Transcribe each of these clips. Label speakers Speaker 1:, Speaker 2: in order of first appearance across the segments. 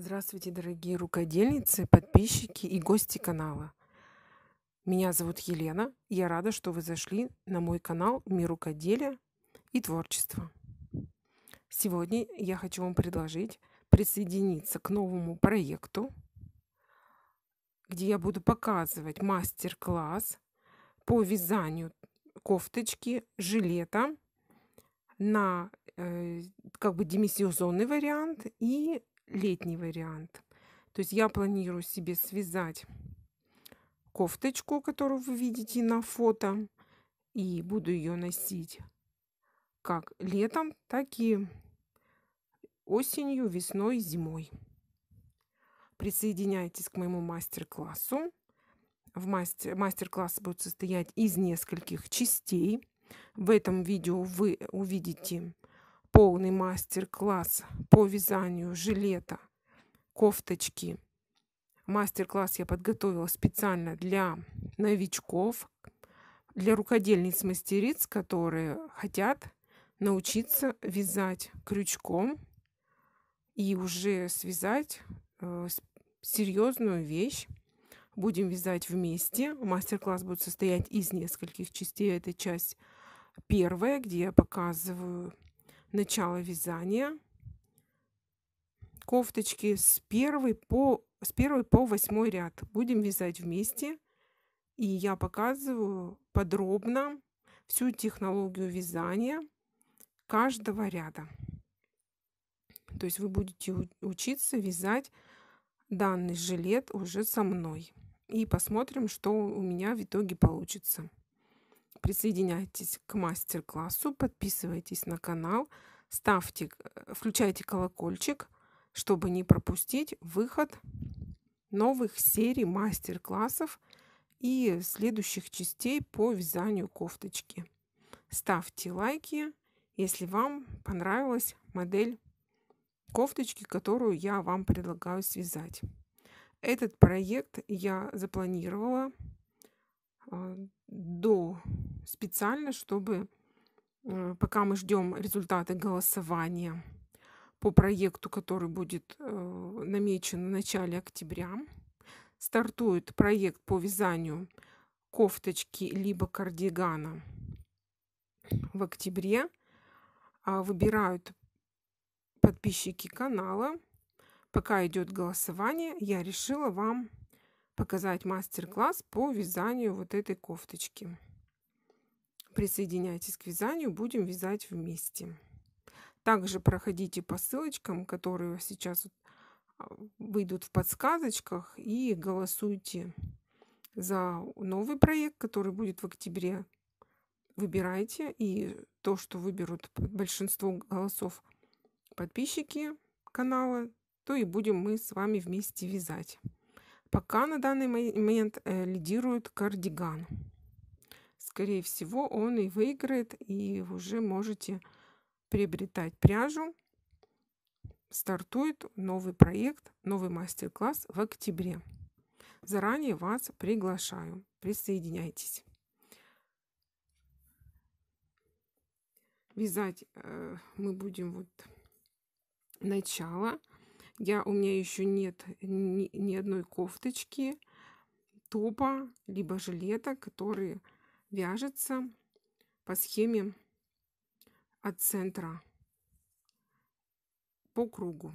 Speaker 1: Здравствуйте, дорогие рукодельницы, подписчики и гости канала. Меня зовут Елена. Я рада, что вы зашли на мой канал «Мир рукоделия и творчества». Сегодня я хочу вам предложить присоединиться к новому проекту, где я буду показывать мастер-класс по вязанию кофточки, жилета на э, как бы демисезонный вариант и летний вариант. То есть я планирую себе связать кофточку, которую вы видите на фото, и буду ее носить как летом, так и осенью, весной, зимой. Присоединяйтесь к моему мастер-классу. В мастер, мастер-класс будет состоять из нескольких частей. В этом видео вы увидите полный мастер-класс по вязанию жилета, кофточки. Мастер-класс я подготовила специально для новичков, для рукодельниц-мастериц, которые хотят научиться вязать крючком и уже связать э, серьезную вещь. Будем вязать вместе. Мастер-класс будет состоять из нескольких частей. Это часть первая, где я показываю начало вязания кофточки с первой по с первой по восьмой ряд будем вязать вместе и я показываю подробно всю технологию вязания каждого ряда то есть вы будете учиться вязать данный жилет уже со мной и посмотрим что у меня в итоге получится присоединяйтесь к мастер-классу, подписывайтесь на канал, ставьте, э, включайте колокольчик, чтобы не пропустить выход новых серий мастер-классов и следующих частей по вязанию кофточки. Ставьте лайки, если вам понравилась модель кофточки, которую я вам предлагаю связать. Этот проект я запланировала а, до специально, чтобы э, пока мы ждем результаты голосования по проекту, который будет э, намечен в начале октября, стартует проект по вязанию кофточки либо кардигана в октябре. А, выбирают подписчики канала. Пока идет голосование, я решила вам показать мастер-класс по вязанию вот этой кофточки. Присоединяйтесь к вязанию, будем вязать вместе. Также проходите по ссылочкам, которые сейчас выйдут в подсказочках и голосуйте за новый проект, который будет в октябре. Выбирайте, и то, что выберут большинство голосов подписчики канала, то и будем мы с вами вместе вязать. Пока на данный момент э, лидирует кардиган. Скорее всего, он и выиграет, и уже можете приобретать пряжу. Стартует новый проект, новый мастер-класс в октябре. Заранее вас приглашаю. Присоединяйтесь. Вязать э, мы будем вот начало я, у меня еще нет ни, ни одной кофточки, топа, либо жилета, который вяжется по схеме от центра по кругу.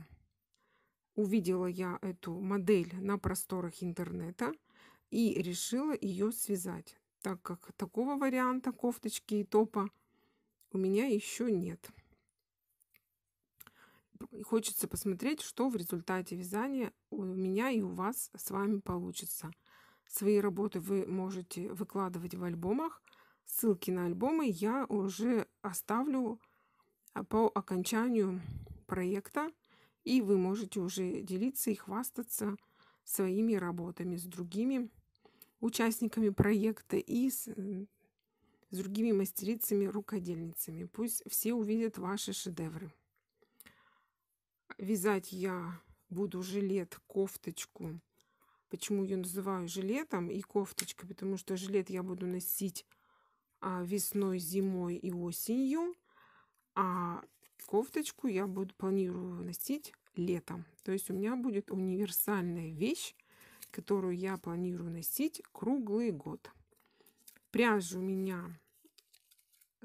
Speaker 1: Увидела я эту модель на просторах интернета и решила ее связать, так как такого варианта кофточки и топа у меня еще нет и хочется посмотреть, что в результате вязания у меня и у вас с вами получится. Свои работы вы можете выкладывать в альбомах. Ссылки на альбомы я уже оставлю а, по окончанию проекта, и вы можете уже делиться и хвастаться своими работами с другими участниками проекта и с, с другими мастерицами-рукодельницами. Пусть все увидят ваши шедевры вязать я буду жилет, кофточку. Почему ее называю жилетом и кофточкой? Потому что жилет я буду носить а, весной, зимой и осенью, а кофточку я буду планирую носить летом. То есть у меня будет универсальная вещь, которую я планирую носить круглый год. Пряжа у меня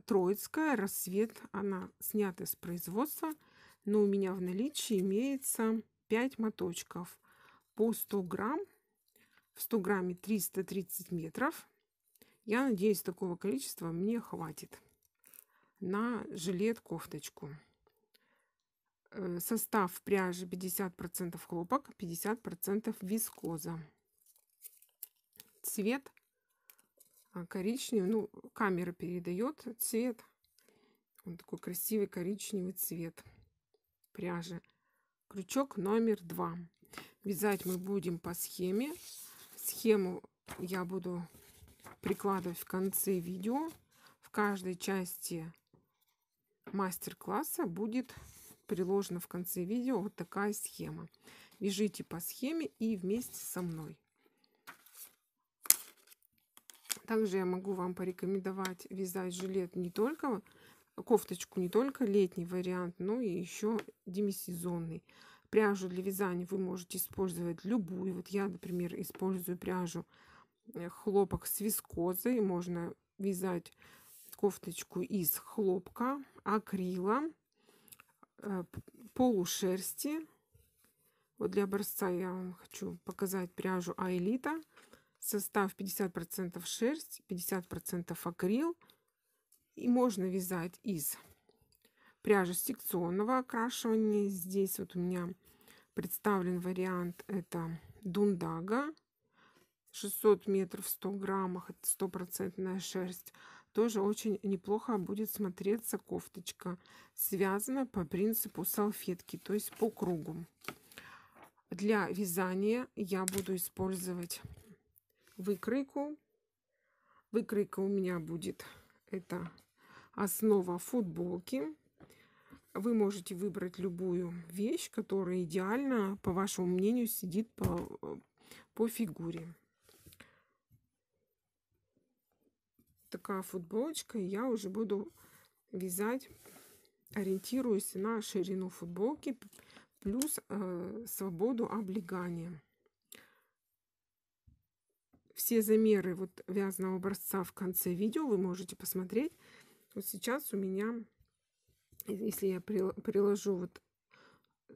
Speaker 1: троицкая, рассвет, она снята с производства – но у меня в наличии имеется 5 моточков по 100 грамм. В 100 грамме 330 метров. Я надеюсь, такого количества мне хватит на жилет-кофточку. Э, состав пряжи 50% хлопок, 50% вискоза. Цвет а, коричневый, ну, камера передает цвет. Он такой красивый коричневый цвет пряжи. Крючок номер два. Вязать мы будем по схеме. Схему я буду прикладывать в конце видео. В каждой части мастер-класса будет приложена в конце видео вот такая схема. Вяжите по схеме и вместе со мной. Также я могу вам порекомендовать вязать жилет не только кофточку не только летний вариант, но и еще демисезонный. Пряжу для вязания вы можете использовать любую. Вот я, например, использую пряжу э, хлопок с вискозой. Можно вязать кофточку из хлопка, акрила, э, полушерсти. Вот для образца я вам хочу показать пряжу Аэлита. Состав 50% шерсть, 50% акрил, и можно вязать из пряжи секционного окрашивания. Здесь вот у меня представлен вариант. Это дундага. 600 метров в 100 граммах. Это стопроцентная шерсть. Тоже очень неплохо будет смотреться кофточка. Связана по принципу салфетки, то есть по кругу. Для вязания я буду использовать выкройку. Выкройка у меня будет это основа футболки. Вы можете выбрать любую вещь, которая идеально, по вашему мнению, сидит по, по фигуре. Такая футболочка, я уже буду вязать, ориентируясь на ширину футболки плюс э, свободу облегания все замеры вот вязаного образца в конце видео вы можете посмотреть. Вот сейчас у меня, э, если я приложу вот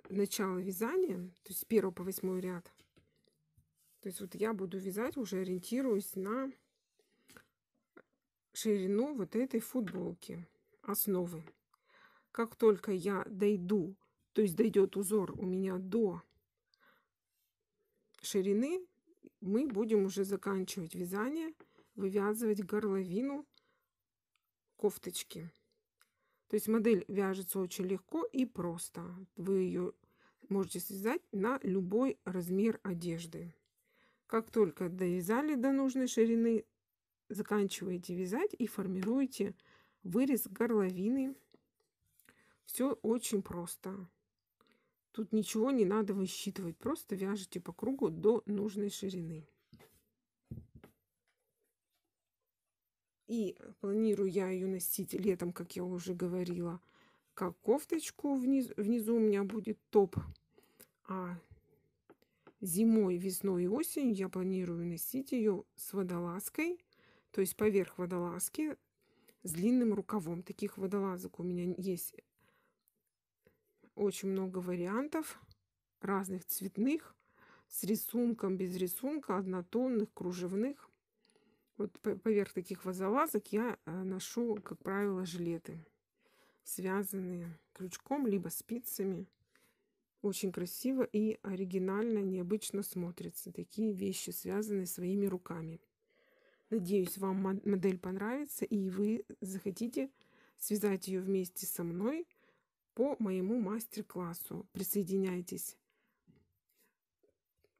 Speaker 1: начало вязания, то есть с 1 по 8 ряд, то есть вот я буду вязать уже ориентируясь на ширину вот этой футболки основы. Как только я дойду, то есть дойдет узор у меня до ширины, мы будем уже заканчивать вязание, вывязывать горловину кофточки. То есть модель вяжется очень легко и просто. Вы ее можете связать на любой размер одежды. Как только довязали до нужной ширины, заканчиваете вязать и формируете вырез горловины. Все очень просто. Тут ничего не надо высчитывать, просто вяжите по кругу до нужной ширины. И планирую я ее носить летом, как я уже говорила, как кофточку. Вниз, внизу у меня будет топ. А зимой, весной и осенью я планирую носить ее с водолазкой, то есть поверх водолазки с длинным рукавом. Таких водолазок у меня есть очень много вариантов разных цветных, с рисунком, без рисунка, однотонных, кружевных. Вот поверх таких водолазок я э, ношу, как правило, жилеты, связанные крючком, либо спицами. Очень красиво и оригинально, необычно смотрятся такие вещи, связанные своими руками. Надеюсь, вам модель понравится, и вы захотите связать ее вместе со мной по моему мастер-классу. Присоединяйтесь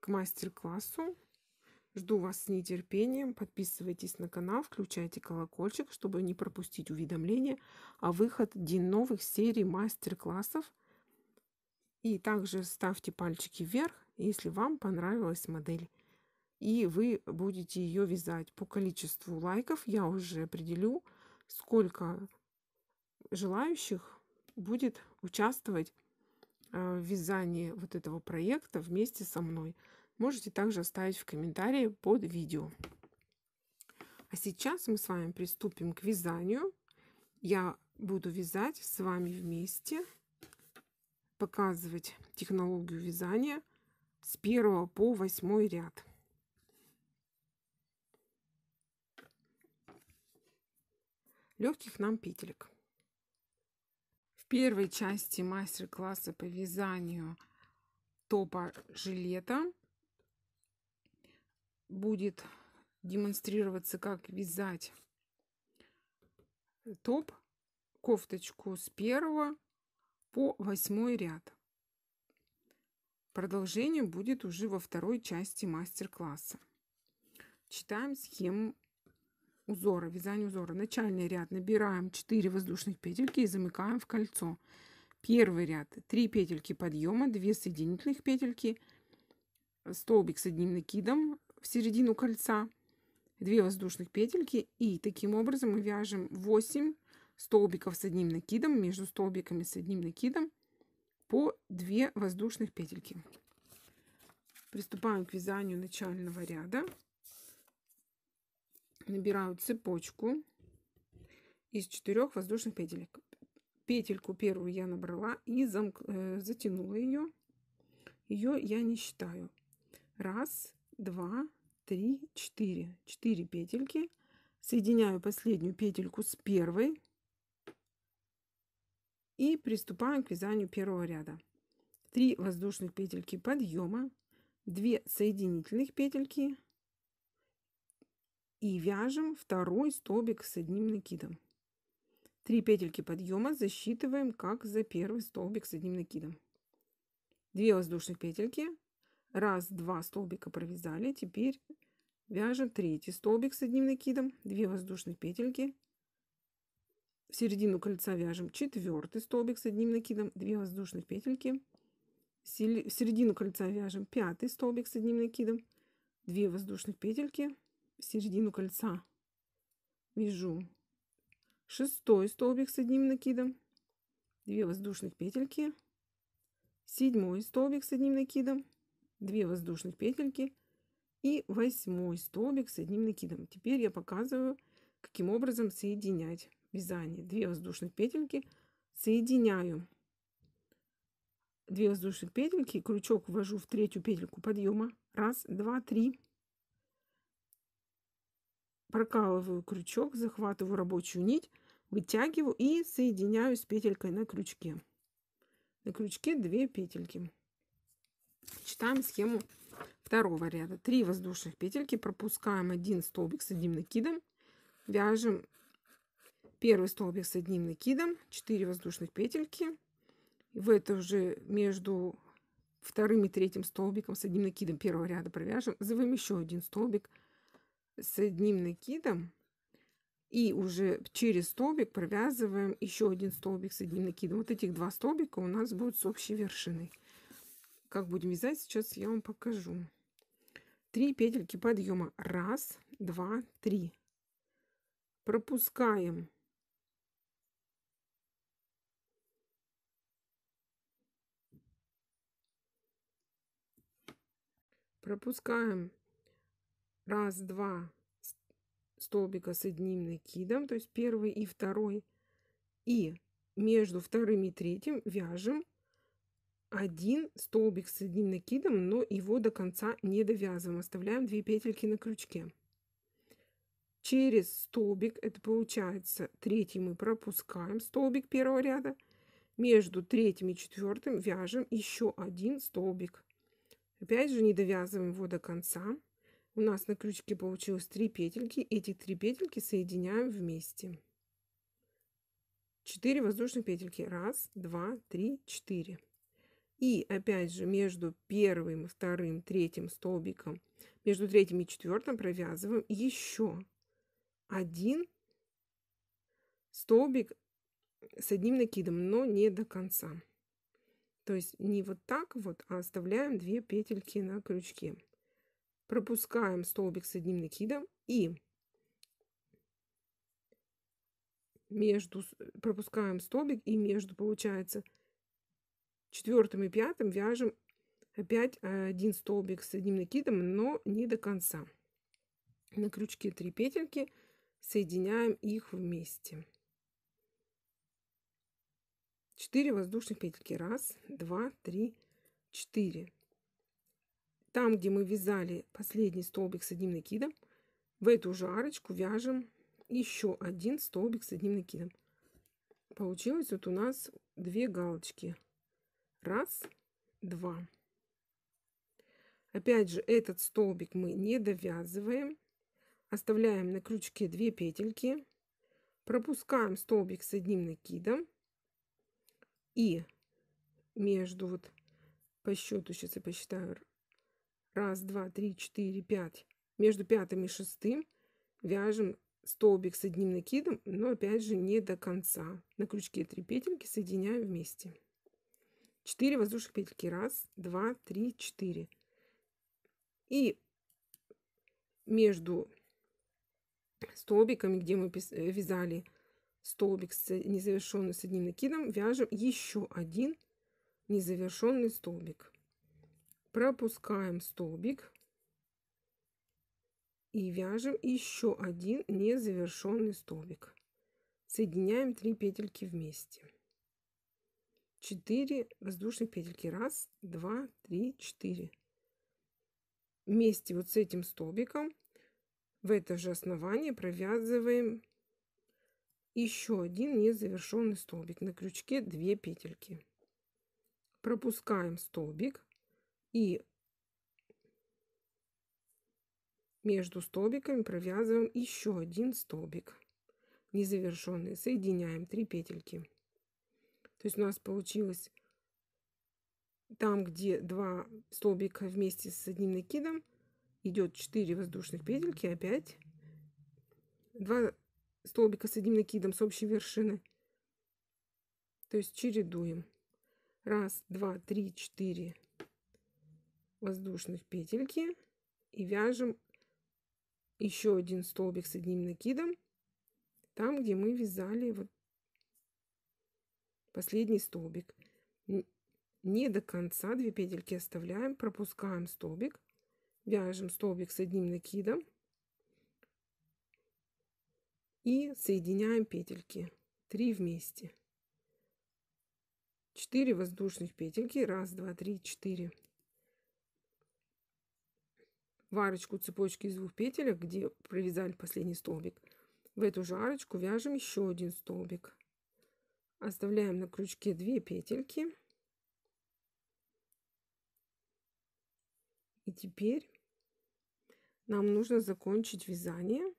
Speaker 1: к мастер-классу. Жду вас с нетерпением. Подписывайтесь на канал, включайте колокольчик, чтобы не пропустить уведомления о выходе новых серий мастер-классов. И также ставьте пальчики вверх, если вам понравилась модель. И вы будете ее вязать. По количеству лайков я уже определю, сколько желающих будет участвовать э, в вязании вот этого проекта вместе со мной можете также оставить в комментарии под видео. А сейчас мы с вами приступим к вязанию. Я буду вязать с вами вместе, показывать технологию вязания с 1 по 8 ряд. Легких нам петелек. В первой части мастер-класса по вязанию топа жилета будет демонстрироваться, как вязать топ, кофточку с первого по восьмой ряд. Продолжение будет уже во второй части мастер-класса. Читаем схему узора, вязание узора. Начальный ряд набираем 4 воздушных петельки и замыкаем в кольцо. Первый ряд 3 петельки подъема, 2 соединительных петельки, столбик с одним накидом, в середину кольца 2 воздушных петельки и таким образом мы вяжем 8 столбиков с одним накидом между столбиками с одним накидом по 2 воздушных петельки приступаем к вязанию начального ряда набираю цепочку из 4 воздушных петелек петельку первую я набрала и замк... Э, затянула ее ее я не считаю раз 2, 3, 4. 4 петельки. Соединяю последнюю петельку с первой. И приступаем к вязанию первого ряда. 3 воздушных петельки подъема, 2 соединительных петельки и вяжем второй столбик с одним накидом. 3 петельки подъема засчитываем как за первый столбик с одним накидом. 2 воздушных петельки, Раз, два столбика провязали. Теперь вяжем третий столбик с одним накидом, 2 воздушных петельки. В середину кольца вяжем четвертый столбик с одним накидом, 2 воздушных петельки. В середину кольца вяжем пятый столбик с одним накидом, 2 воздушных петельки. В середину кольца вяжу шестой столбик с одним накидом, 2 воздушных петельки. Седьмой столбик с одним накидом, 2 воздушных петельки и восьмой столбик с одним накидом. Теперь я показываю, каким образом соединять вязание. 2 воздушных петельки соединяю 2 воздушных петельки, крючок ввожу в третью петельку подъема. Раз, два, три. Прокалываю крючок, захватываю рабочую нить, вытягиваю и соединяю с петелькой на крючке. На крючке 2 петельки. Читаем схему второго ряда. 3 воздушных петельки, пропускаем один столбик с одним накидом, вяжем первый столбик с одним накидом, 4 воздушных петельки. В это уже между вторым и третьим столбиком с одним накидом первого ряда провяжем, завым еще один столбик с одним накидом и уже через столбик провязываем еще один столбик с одним накидом. Вот этих два столбика у нас будут с общей вершиной как будем вязать, сейчас я вам покажу. Три петельки подъема. Раз, два, три. Пропускаем пропускаем раз два столбика с одним накидом то есть первый и второй и между вторым и третьим вяжем один столбик с одним накидом, но его до конца не довязываем. Оставляем 2 петельки на крючке. Через столбик, это получается третий мы пропускаем столбик первого ряда. Между третьим и четвертым вяжем еще один столбик. Опять же не довязываем его до конца. У нас на крючке получилось 3 петельки. Эти 3 петельки соединяем вместе. 4 воздушные петельки. 1, 2, 3, 4. И опять же между первым, вторым, третьим столбиком, между третьим и четвертым провязываем еще один столбик с одним накидом, но не до конца. То есть не вот так вот, а оставляем две петельки на крючке. Пропускаем столбик с одним накидом и между пропускаем столбик и между получается четвертым и пятым вяжем опять э, один столбик с одним накидом, но не до конца. На крючке 3 петельки, соединяем их вместе. 4 воздушных петельки. 1, 2, 3, 4. Там, где мы вязали последний столбик с одним накидом, в эту же арочку вяжем еще один столбик с одним накидом. Получилось вот у нас две галочки. Раз, два. Опять же, этот столбик мы не довязываем. Оставляем на крючке 2 петельки. Пропускаем столбик с одним накидом. И между вот по счету, сейчас я посчитаю, раз, два, три, четыре, пять, между пятым и шестым вяжем столбик с одним накидом, но опять же не до конца. На крючке 3 петельки соединяем вместе. 4 воздушных петельки. Раз, два, три, четыре. И между столбиками, где мы э, вязали столбик с незавершенным с одним накидом, вяжем еще один незавершенный столбик. Пропускаем столбик и вяжем еще один незавершенный столбик. Соединяем 3 петельки вместе. 4 воздушные петельки. Раз, два, три, четыре. Вместе вот с этим столбиком в это же основание провязываем еще один незавершенный столбик. На крючке 2 петельки. Пропускаем столбик и между столбиками провязываем еще один столбик незавершенный. Соединяем 3 петельки. То есть у нас получилось там, где два столбика вместе с одним накидом, идет 4 воздушных петельки, опять два столбика с одним накидом с общей вершины. То есть чередуем. Раз, два, три, четыре воздушных петельки и вяжем еще один столбик с одним накидом там, где мы вязали вот последний столбик. Не до конца две петельки оставляем, пропускаем столбик, вяжем столбик с одним накидом и соединяем петельки 3 вместе 4 воздушных петельки 1 2 3 4 в арочку цепочки из двух петелек где провязали последний столбик в эту же арочку вяжем еще один столбик оставляем на крючке 2 петельки и теперь нам нужно закончить вязание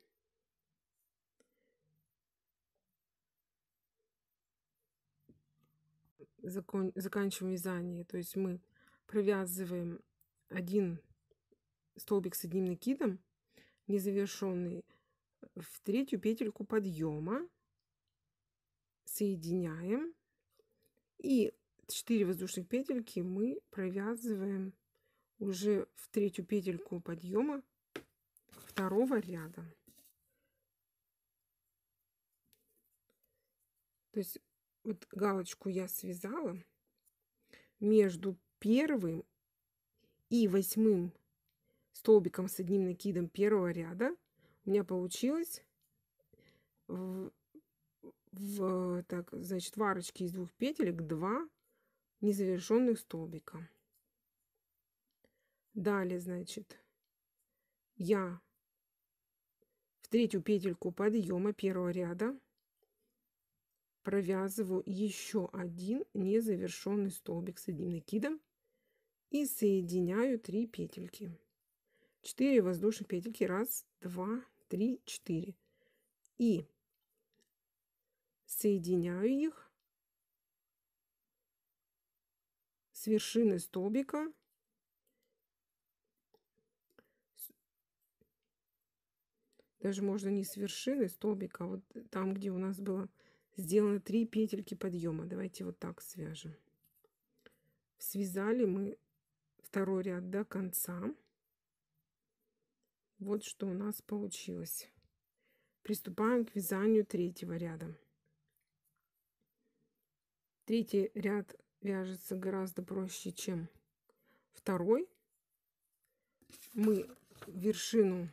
Speaker 1: закон, заканчиваем вязание, то есть мы провязываем один столбик с одним накидом, незавершенный, в третью петельку подъема соединяем. И 4 воздушных петельки мы провязываем уже в третью петельку подъема второго ряда. То есть вот галочку я связала между первым и восьмым столбиком с одним накидом первого ряда у меня получилось в, так, значит, варочки из двух петелек 2 незавершенных столбика. Далее, значит, я в третью петельку подъема первого ряда провязываю еще один незавершенный столбик с одним накидом и соединяю 3 петельки. 4 воздушных петельки. 1, 2, 3, 4. И соединяю их с вершины столбика даже можно не с вершины столбика, а вот там, где у нас было сделано 3 петельки подъема. Давайте вот так свяжем. Связали мы второй ряд до конца. Вот что у нас получилось. Приступаем к вязанию третьего ряда. Третий ряд вяжется гораздо проще, чем второй. Мы вершину,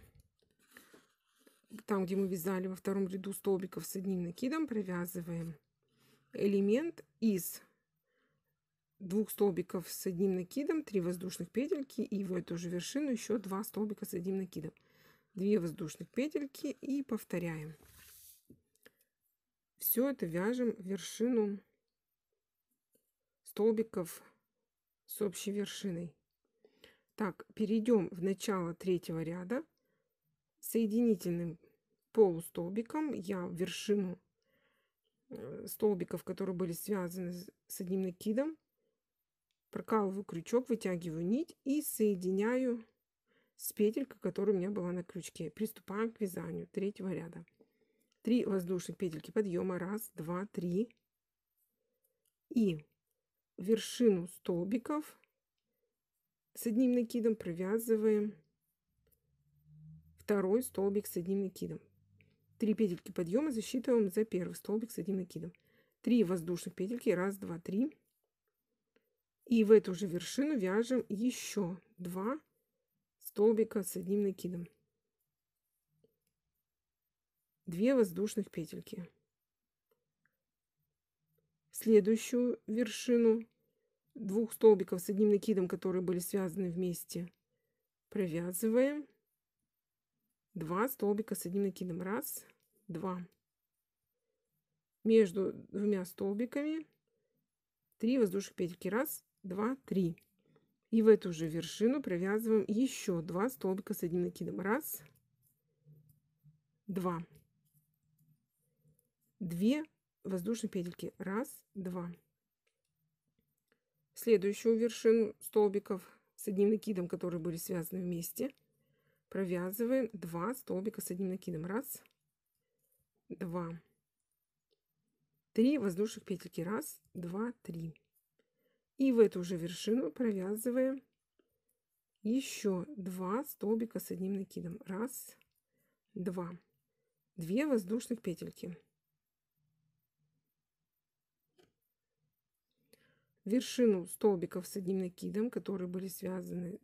Speaker 1: там, где мы вязали во втором ряду столбиков с одним накидом, провязываем элемент из двух столбиков с одним накидом, 3 воздушных петельки и в эту же вершину еще 2 столбика с одним накидом. 2 воздушных петельки и повторяем. Все это вяжем в вершину столбиков с общей вершиной. Так, перейдем в начало третьего ряда. Соединительным полустолбиком я вершину э, столбиков, которые были связаны с одним накидом, прокалываю крючок, вытягиваю нить и соединяю с петелькой, которая у меня была на крючке. Приступаем к вязанию третьего ряда. Три воздушных петельки подъема. раз, два, три И вершину столбиков с одним накидом, провязываем второй столбик с одним накидом. 3 петельки подъема засчитываем за первый столбик с одним накидом. 3 воздушных петельки, 1, 2, 3. И в эту же вершину вяжем еще 2 столбика с одним накидом. 2 воздушных петельки. В следующую вершину двух столбиков с одним накидом, которые были связаны вместе, провязываем. Два столбика с одним накидом. Раз, два. Между двумя столбиками три воздушных петельки. Раз, два, три. И в эту же вершину провязываем еще два столбика с одним накидом. Раз, два. Две воздушные петельки. Раз, два следующую вершину столбиков с одним накидом, которые были связаны вместе, провязываем 2 столбика с одним накидом. Раз, два, три воздушных петельки. Раз, два, три. И в эту же вершину провязываем еще 2 столбика с одним накидом. Раз, два. Две воздушных петельки. вершину столбиков с одним накидом, которые были связаны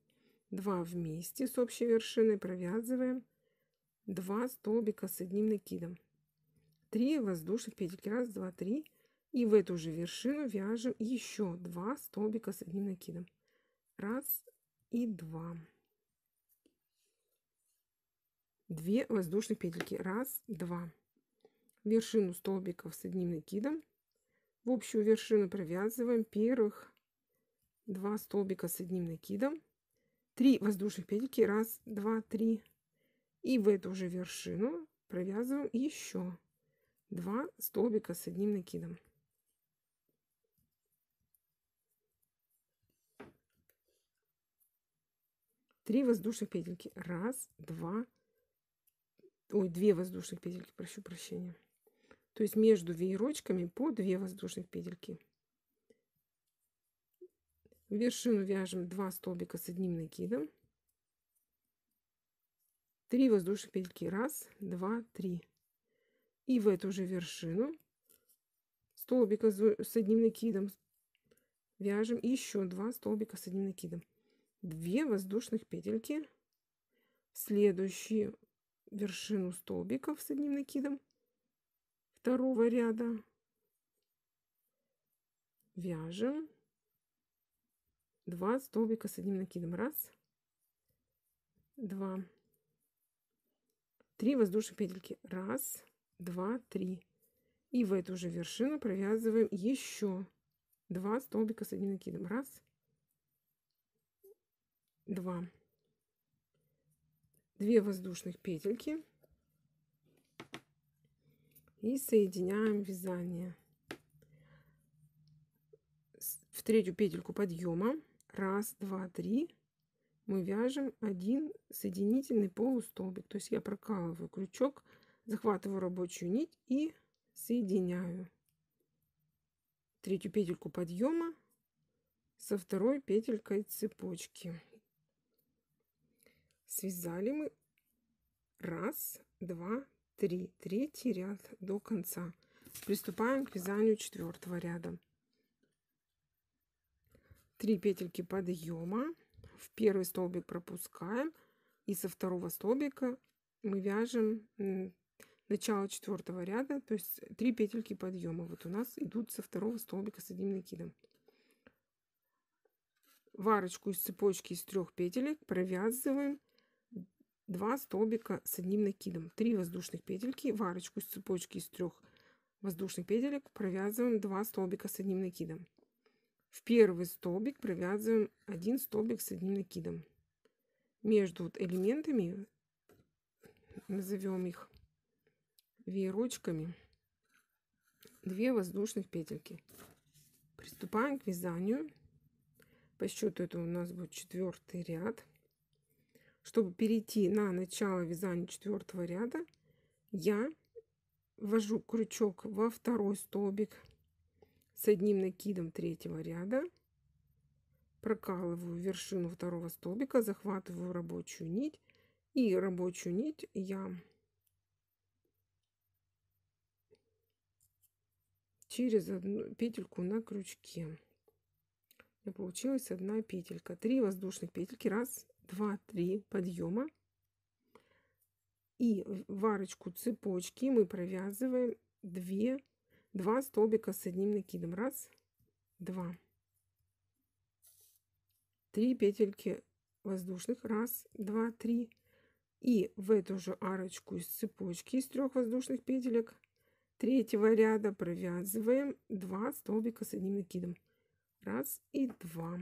Speaker 1: два вместе с общей вершиной, провязываем два столбика с одним накидом. Три воздушных петельки. Раз, два, три. И в эту же вершину вяжем еще два столбика с одним накидом. Раз и два. Две воздушных петельки. Раз, два. Вершину столбиков с одним накидом в общую вершину провязываем первых два столбика с одним накидом, 3 воздушных петельки, 1, 2, 3. И в эту же вершину провязываем еще 2 столбика с одним накидом. Три воздушных петельки. Раз, два, ой, две воздушных петельки, прошу прощения. То есть между веерочками по 2 воздушных петельки. вершину вяжем 2 столбика с одним накидом. 3 воздушных петельки. 1, 2, 3. И в эту же вершину столбика с одним накидом вяжем еще 2 столбика с одним накидом. 2 воздушных петельки. следующую вершину столбиков с одним накидом второго ряда вяжем 2 столбика с одним накидом раз два три воздушные петельки раз два три и в эту же вершину провязываем еще два столбика с одним накидом раз два две воздушных петельки и соединяем вязание в третью петельку подъема раз, два, три мы вяжем один соединительный полустолбик. То есть я прокалываю крючок, захватываю рабочую нить и соединяю третью петельку подъема со второй петелькой цепочки. Связали мы раз, два, 3, третий ряд до конца. Приступаем к вязанию четвертого ряда. 3 петельки подъема, в первый столбик пропускаем и со второго столбика мы вяжем начало четвертого ряда, то есть 3 петельки подъема. Вот у нас идут со второго столбика с одним накидом. варочку из цепочки из трех петелек провязываем 2 столбика с одним накидом, 3 воздушных петельки, в арочку с цепочки из 3 воздушных петелек провязываем 2 столбика с одним накидом. В первый столбик провязываем 1 столбик с одним накидом. Между вот элементами, назовем их веерочками, 2 воздушных петельки. Приступаем к вязанию. По счету это у нас будет четвертый ряд. Чтобы перейти на начало вязания четвертого ряда, я ввожу крючок во второй столбик с одним накидом третьего ряда, прокалываю вершину второго столбика, захватываю рабочую нить и рабочую нить я через одну петельку на крючке. И получилась одна петелька. Три воздушных петельки. Раз, 2-3 подъема. И в арочку цепочки мы провязываем 2, 2 столбика с одним накидом. Раз, два. Три петельки воздушных. Раз, два, три. И в эту же арочку из цепочки из трех воздушных петелек третьего ряда провязываем 2 столбика с одним накидом. Раз и два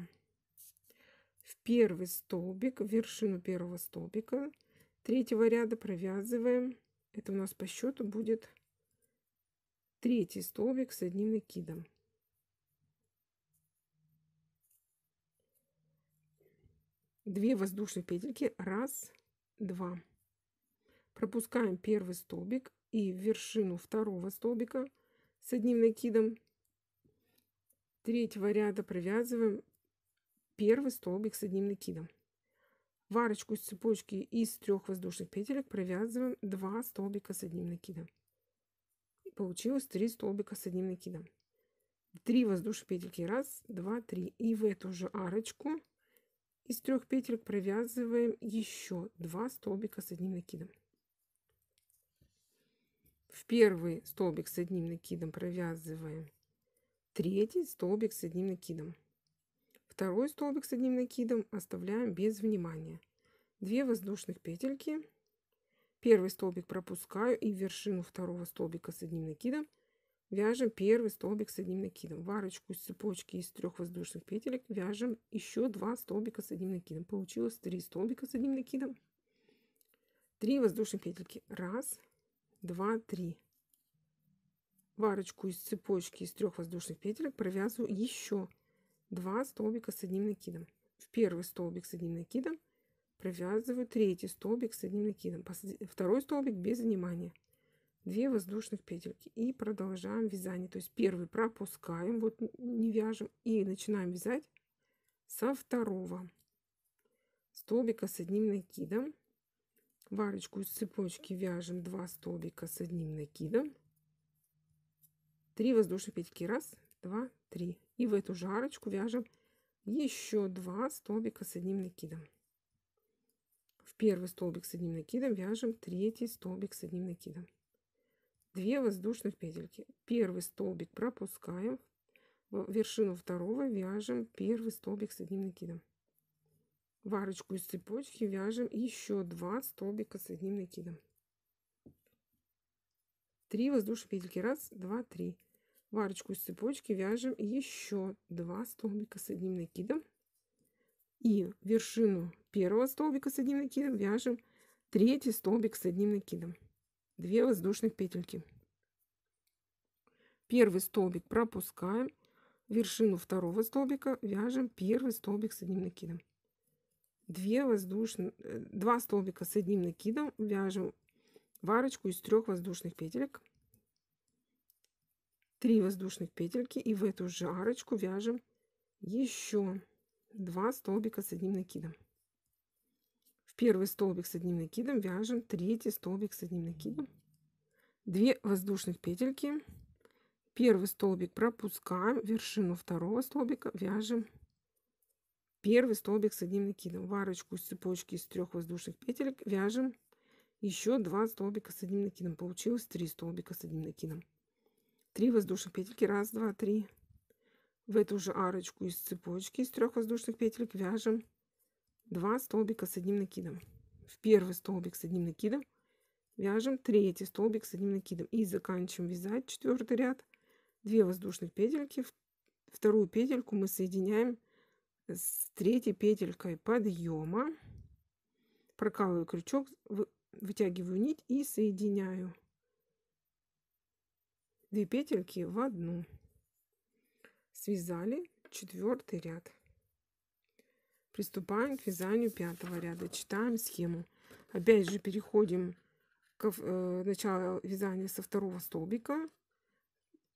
Speaker 1: в первый столбик, в вершину первого столбика третьего ряда провязываем. Это у нас по счету будет третий столбик с одним накидом. Две воздушные петельки. Раз, два. Пропускаем первый столбик и вершину второго столбика с одним накидом третьего ряда провязываем первый столбик с одним накидом. В арочку из цепочки из трех воздушных петелек провязываем 2 столбика с одним накидом. И получилось 3 столбика с одним накидом. 3 воздушных петельки. 1, 2, 3. И в эту же арочку из трех петелек провязываем еще 2 столбика с одним накидом. В первый столбик с одним накидом провязываем третий столбик с одним накидом. Второй столбик с одним накидом оставляем без внимания. 2 воздушных петельки. Первый столбик пропускаю и в вершину второго столбика с одним накидом вяжем первый столбик с одним накидом. Варочку из цепочки из трех воздушных петелек вяжем еще 2 столбика с одним накидом. Получилось 3 столбика с одним накидом. 3 воздушных петельки. 1, 2, 3. Варочку из цепочки из трех воздушных петелек провязываю еще 3 два столбика с одним накидом. В первый столбик с одним накидом провязываю третий столбик с одним накидом, второй столбик без внимания. 2 воздушных петельки и продолжаем вязание. То есть первый пропускаем, вот не вяжем, и начинаем вязать со второго столбика с одним накидом. Варочку из цепочки вяжем 2 столбика с одним накидом. 3 воздушные петельки. 1, 2, 3. И в эту жарочку вяжем еще 2 столбика с одним накидом. В первый столбик с одним накидом вяжем третий столбик с одним накидом. 2 воздушных петельки. Первый столбик пропускаем, вершину второго вяжем первый столбик с одним накидом. Варочку из цепочки вяжем еще 2 столбика с одним накидом. 3 воздушные петельки. Раз, два, три в арочку из цепочки вяжем еще 2 столбика с одним накидом и вершину первого столбика с одним накидом вяжем третий столбик с одним накидом 2 воздушных петельки первый столбик пропускаем вершину второго столбика вяжем первый столбик с одним накидом 2 воздушных 2 э, столбика с одним накидом вяжем варочку из трех воздушных петелек 3 воздушных петельки и в эту же арочку вяжем еще 2 столбика с одним накидом в первый столбик с одним накидом вяжем третий столбик с одним накидом 2 воздушных петельки первый столбик пропускаем вершину второго столбика вяжем первый столбик с одним накидом в арочку с цепочки из трех воздушных петель вяжем еще 2 столбика с одним накидом получилось 3 столбика с одним накидом 3 воздушных петельки. Раз, два, три. В эту же арочку из цепочки из трех воздушных петелек вяжем 2 столбика с одним накидом. В первый столбик с одним накидом вяжем третий столбик с одним накидом. И заканчиваем вязать четвертый ряд. 2 воздушных петельки. Вторую петельку мы соединяем с третьей петелькой подъема. Прокалываю крючок, вытягиваю нить и соединяю две петельки в одну связали четвертый ряд приступаем к вязанию пятого ряда читаем схему опять же переходим к э, началу вязания со второго столбика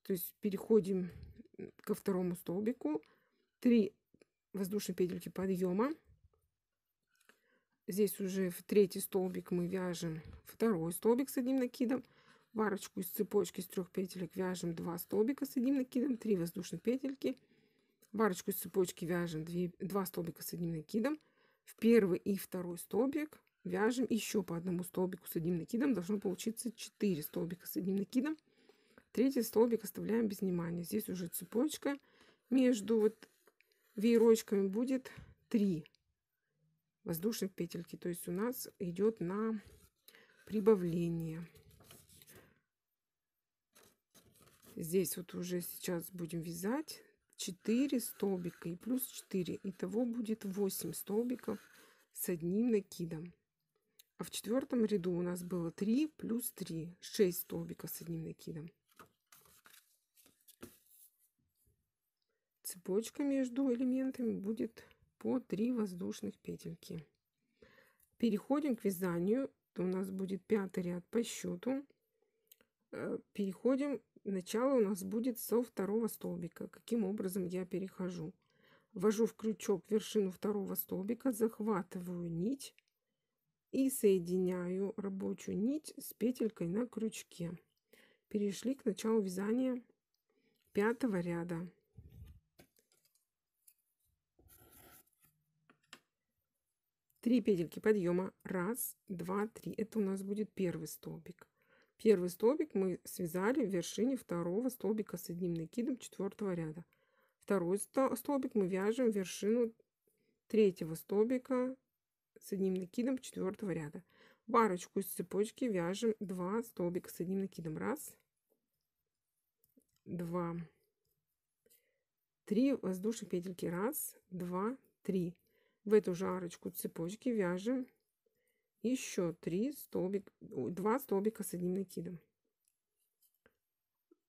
Speaker 1: то есть переходим ко второму столбику 3 воздушные петельки подъема здесь уже в третий столбик мы вяжем второй столбик с одним накидом Арочку из цепочки из трех петелек вяжем 2 столбика с одним накидом, 3 воздушных петельки. В арочку из цепочки вяжем 2, 2 столбика с одним накидом. В первый и второй столбик вяжем еще по одному столбику с одним накидом. Должно получиться 4 столбика с одним накидом. Третий столбик оставляем без внимания. Здесь уже цепочка между вот веерочками будет 3 воздушных петельки. То есть у нас идет на прибавление. здесь вот уже сейчас будем вязать 4 столбика и плюс 4 итого будет 8 столбиков с одним накидом а в четвертом ряду у нас было 3 плюс 3 6 столбиков с одним накидом цепочка между элементами будет по 3 воздушных петельки переходим к вязанию у нас будет пятый ряд по счету э, переходим Начало у нас будет со второго столбика. Каким образом я перехожу? Ввожу в крючок вершину второго столбика, захватываю нить и соединяю рабочую нить с петелькой на крючке. Перешли к началу вязания пятого ряда. Три петельки подъема. Раз, два, три. Это у нас будет первый столбик. Первый столбик мы связали в вершине второго столбика с одним накидом четвертого ряда. Второй столбик мы вяжем в вершину третьего столбика с одним накидом четвертого ряда. Барочку из цепочки вяжем 2 столбика с одним накидом. Раз, два, три воздушных петельки. Раз, два, три. В эту же арочку цепочки вяжем еще 3 столбик, 2 столбика с одним накидом.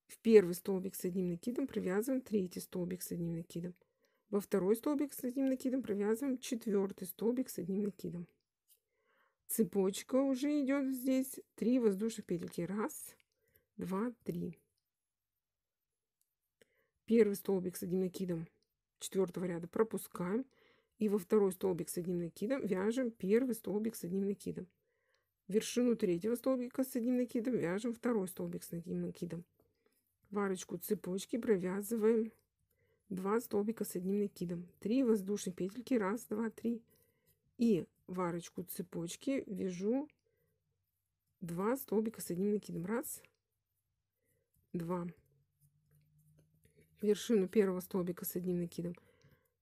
Speaker 1: В первый столбик с одним накидом провязываем третий столбик с одним накидом. Во второй столбик с одним накидом провязываем четвертый столбик с одним накидом. Цепочка уже идет здесь 3 воздушных петельки. Раз, два, три. Первый столбик с одним накидом четвертого ряда пропускаем и во второй столбик с одним накидом вяжем первый столбик с одним накидом. Вершину третьего столбика с одним накидом вяжем второй столбик с одним накидом. Варочку цепочки провязываем 2 столбика с одним накидом, 3 воздушные петельки, 1, 2, 3. И варочку цепочки вяжу 2 столбика с одним накидом, 1, 2. Вершину первого столбика с одним накидом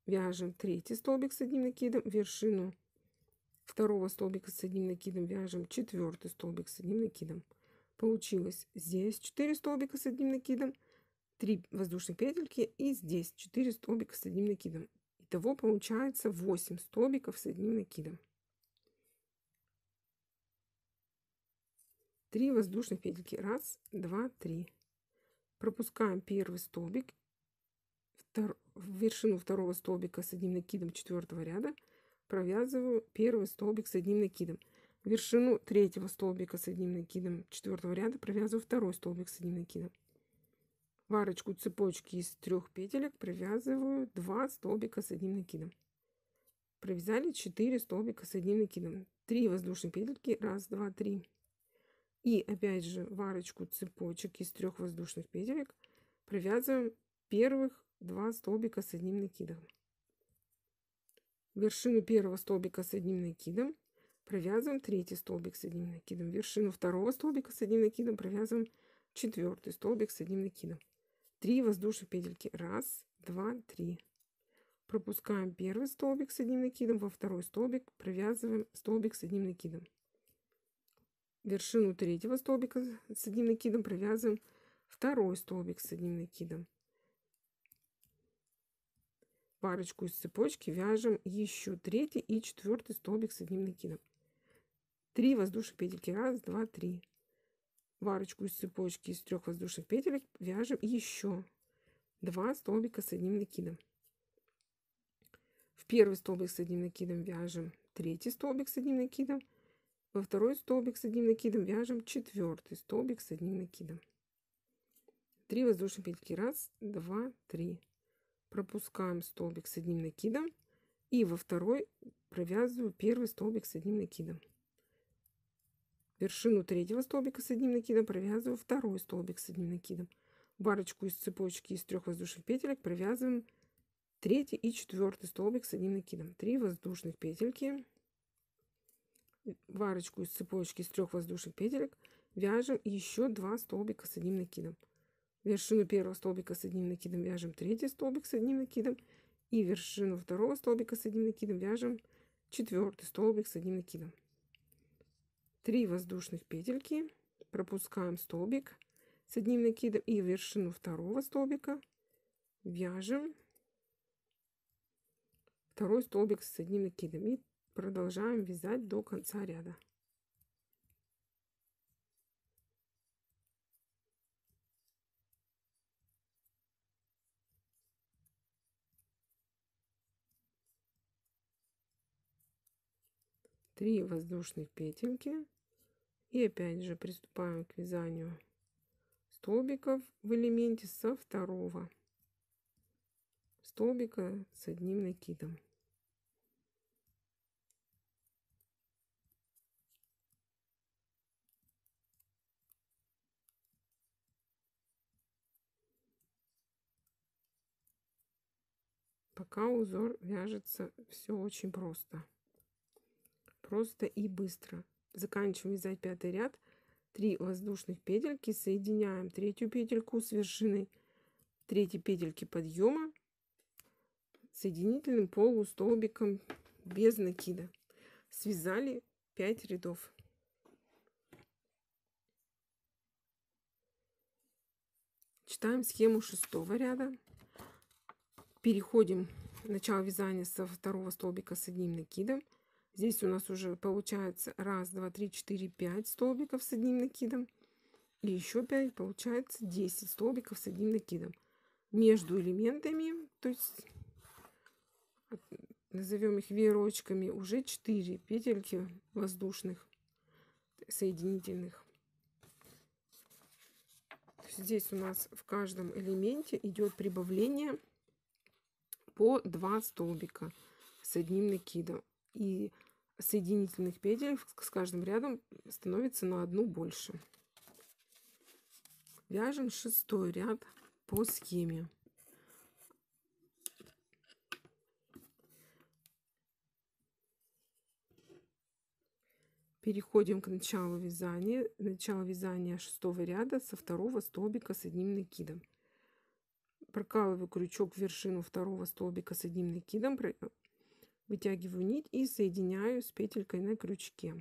Speaker 1: вяжем третий столбик с одним накидом вершину второго столбика с одним накидом вяжем четвертый столбик с одним накидом получилось здесь 4 столбика с одним накидом 3 воздушных петельки и здесь 4 столбика с одним накидом итого получается 8 столбиков с одним накидом 3 воздушных петельки 1 2 3 пропускаем первый столбик второй в вершину второго столбика с одним накидом четвертого ряда провязываю первый столбик с одним накидом. В вершину третьего столбика с одним накидом четвертого ряда провязываю второй столбик с одним накидом. В арочку цепочки из трех петелек провязываю 2 столбика с одним накидом. Провязали 4 столбика с одним накидом. 3 воздушных петельки. 1, 2, 3. И опять же в арочку цепочек из трех воздушных петелек провязываем первых два столбика с одним накидом. Вершину первого столбика с одним накидом провязываем третий столбик с одним накидом. Вершину второго столбика с одним накидом провязываем четвертый столбик с одним накидом. три воздушных петельки. раз два три Пропускаем первый столбик с одним накидом, во второй столбик провязываем столбик с одним накидом. Вершину третьего столбика с одним накидом провязываем второй столбик с одним накидом парочку из цепочки вяжем еще третий и четвертый столбик с одним накидом. 3 воздушных петельки. Раз, два, три. Варочку из цепочки из трех воздушных петелек вяжем еще два столбика с одним накидом. В первый столбик с одним накидом вяжем третий столбик с одним накидом. Во второй столбик с одним накидом вяжем четвертый столбик с одним накидом. 3 воздушных петельки. Раз, два, три пропускаем столбик с одним накидом и во второй провязываю первый столбик с одним накидом. Вершину третьего столбика с одним накидом провязываю второй столбик с одним накидом. Барочку из цепочки из трех воздушных петелек провязываем третий и четвертый столбик с одним накидом. 3 воздушных петельки. барочку из цепочки из трех воздушных петелек вяжем еще два столбика с одним накидом вершину первого столбика с одним накидом вяжем третий столбик с одним накидом и вершину второго столбика с одним накидом вяжем четвертый столбик с одним накидом 3 воздушных петельки пропускаем столбик с одним накидом и вершину второго столбика вяжем второй столбик с одним накидом и продолжаем вязать до конца ряда 3 воздушных петельки и опять же приступаем к вязанию столбиков в элементе со второго столбика с одним накидом пока узор вяжется все очень просто просто и быстро. Заканчиваем вязать пятый ряд. 3 воздушных петельки, соединяем третью петельку с вершиной третьей петельки подъема соединительным полустолбиком без накида. Связали 5 рядов. Читаем схему шестого ряда. Переходим начало вязания со второго столбика с одним накидом. Здесь у нас уже получается 1, 2, 3, 4, 5 столбиков с одним накидом. И еще 5, получается 10 столбиков с одним накидом. Между элементами, то есть назовем их веерочками, уже 4 петельки воздушных соединительных. Здесь у нас в каждом элементе идет прибавление по 2 столбика с одним накидом. И соединительных петель с каждым рядом становится на одну больше. Вяжем шестой ряд по схеме. Переходим к началу вязания, начало вязания шестого ряда со второго столбика с одним накидом. Прокалываю крючок в вершину второго столбика с одним накидом, Вытягиваю нить и соединяю с петелькой на крючке.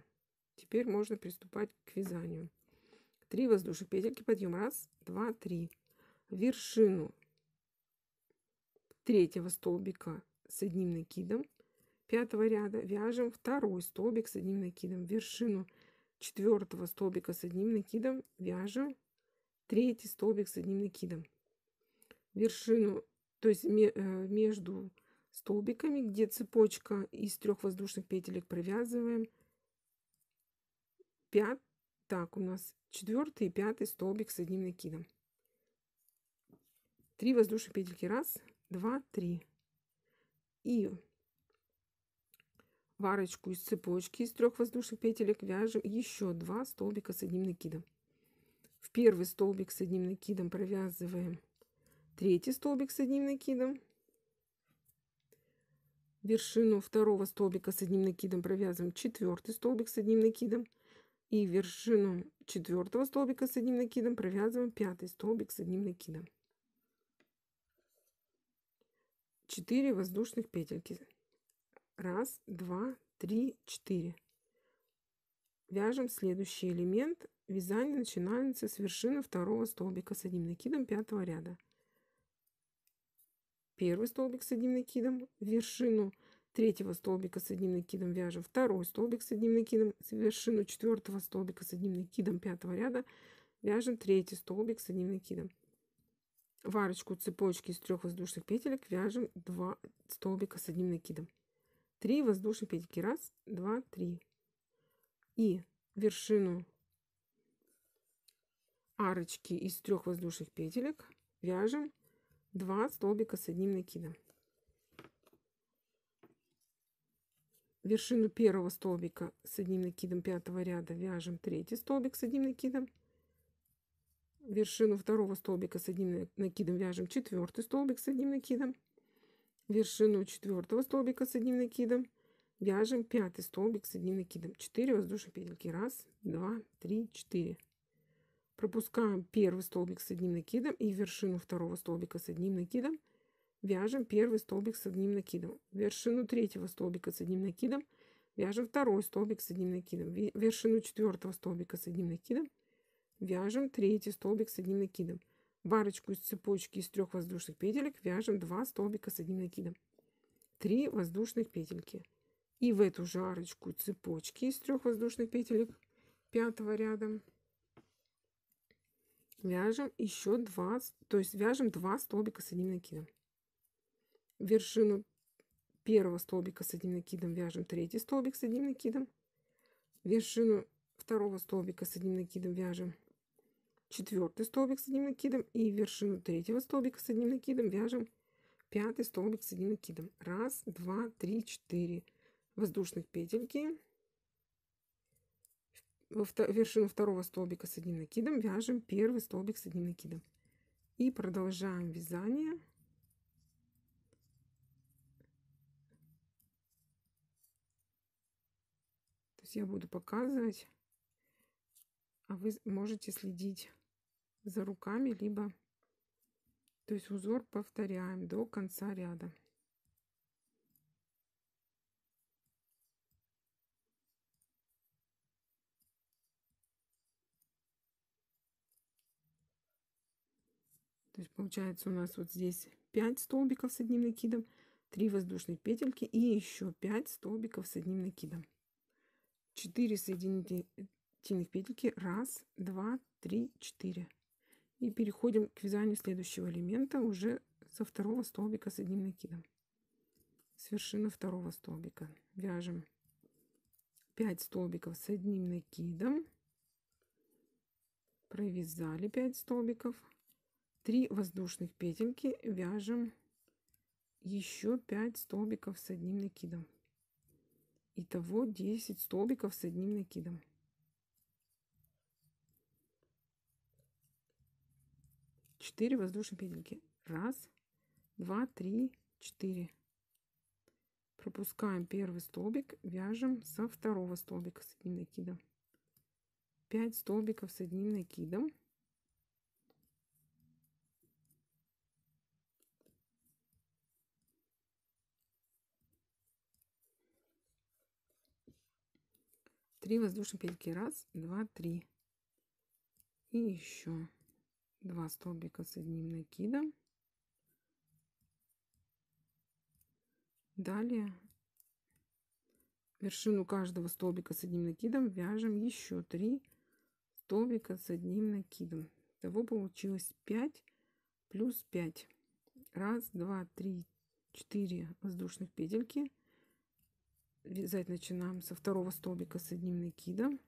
Speaker 1: Теперь можно приступать к вязанию. 3 воздушных петельки, подъем. Раз, два, три. Вершину третьего столбика с одним накидом пятого ряда вяжем второй столбик с одним накидом. Вершину четвертого столбика с одним накидом вяжем третий столбик с одним накидом. Вершину, то есть э, между столбиками, где цепочка из трех воздушных петелек провязываем. 5, так, у нас четвертый и пятый столбик с одним накидом. Три воздушных петельки. раз, два, три. И в арочку из цепочки из трех воздушных петелек вяжем еще два столбика с одним накидом. В первый столбик с одним накидом провязываем третий столбик с одним накидом, вершину второго столбика с одним накидом провязываем четвертый столбик с одним накидом и вершину четвертого столбика с одним накидом провязываем пятый столбик с одним накидом 4 воздушных петельки раз два три четыре вяжем следующий элемент вязание начинается с вершины второго столбика с одним накидом пятого ряда первый столбик с одним накидом, вершину третьего столбика с одним накидом вяжем второй столбик с одним накидом, вершину четвертого столбика с одним накидом пятого ряда вяжем третий столбик с одним накидом. В арочку цепочки из трех воздушных петелек вяжем 2 столбика с одним накидом. 3 воздушные петельки. раз, два, три. И вершину арочки из трех воздушных петелек вяжем 2 столбика с одним накидом. Вершину первого столбика с одним накидом пятого ряда вяжем третий столбик с одним накидом. Вершину второго столбика с одним накидом вяжем четвертый столбик с одним накидом. Вершину четвертого столбика с одним накидом вяжем пятый столбик с одним накидом. 4 воздушных петельки. 1, 2, 3, 4. Пропускаем первый столбик с одним накидом и вершину второго столбика с одним накидом. Вяжем первый столбик с одним накидом. Вершину третьего столбика с одним накидом. Вяжем второй столбик с одним накидом. Вершину четвертого столбика с одним накидом. Вяжем третий столбик с одним накидом. Барочку из цепочки из трех воздушных петелек вяжем 2 столбика с одним накидом. 3 воздушных петельки. И в эту же арочку цепочки из трех воздушных петелек пятого ряда вяжем еще два, то есть вяжем два столбика с одним накидом. Вершину первого столбика с одним накидом вяжем третий столбик с одним накидом. Вершину второго столбика с одним накидом вяжем четвертый столбик с одним накидом и вершину третьего столбика с одним накидом вяжем пятый столбик с одним накидом. Раз, два, три, четыре воздушных петельки в вершину второго столбика с одним накидом вяжем первый столбик с одним накидом и продолжаем вязание то есть я буду показывать а вы можете следить за руками либо то есть узор повторяем до конца ряда То есть получается у нас вот здесь 5 столбиков с одним накидом, 3 воздушные петельки и еще 5 столбиков с одним накидом. 4 соединительных петельки. 1, 2, 3, 4. И переходим к вязанию следующего элемента уже со второго столбика с одним накидом. С вершины второго столбика вяжем 5 столбиков с одним накидом. Провязали 5 столбиков 3 воздушных петельки вяжем еще 5 столбиков с одним накидом итого 10 столбиков с одним накидом Четыре воздушные петельки раз два три четыре пропускаем первый столбик вяжем со второго столбика с одним накидом Пять столбиков с одним накидом 3 воздушные петельки. Раз, два, три. И еще два столбика с одним накидом. Далее вершину каждого столбика с одним накидом вяжем еще 3 столбика с одним накидом. Того получилось 5 плюс 5. Раз, два, три, четыре воздушных петельки вязать начинаем со второго столбика с одним накидом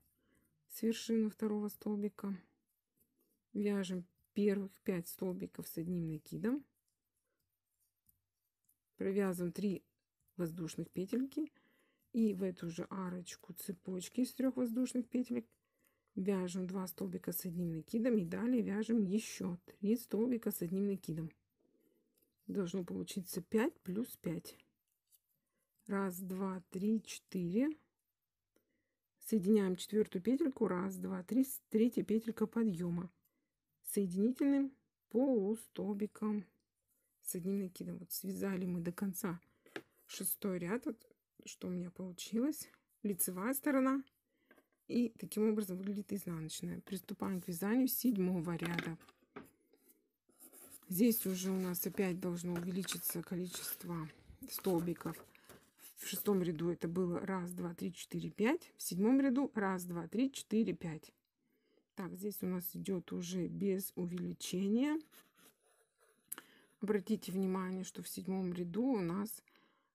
Speaker 1: с вершины второго столбика вяжем первых 5 столбиков с одним накидом провязываем 3 воздушных петельки и в эту же арочку цепочки из трех воздушных петелек вяжем 2 столбика с одним накидом и далее вяжем еще 3 столбика с одним накидом должно получиться 5 плюс 5 Раз, два, три, четыре. Соединяем четвертую петельку. Раз, два, три. Третья петелька подъема. Соединительным полустолбиком с одним накидом. Вот связали мы до конца шестой ряд. Вот что у меня получилось. Лицевая сторона. И таким образом выглядит изнаночная. Приступаем к вязанию седьмого ряда. Здесь уже у нас опять должно увеличиться количество столбиков. В шестом ряду это было раз, два, три, четыре, пять. В седьмом ряду раз, два, три, четыре, пять. Так, здесь у нас идет уже без увеличения. Обратите внимание, что в седьмом ряду у нас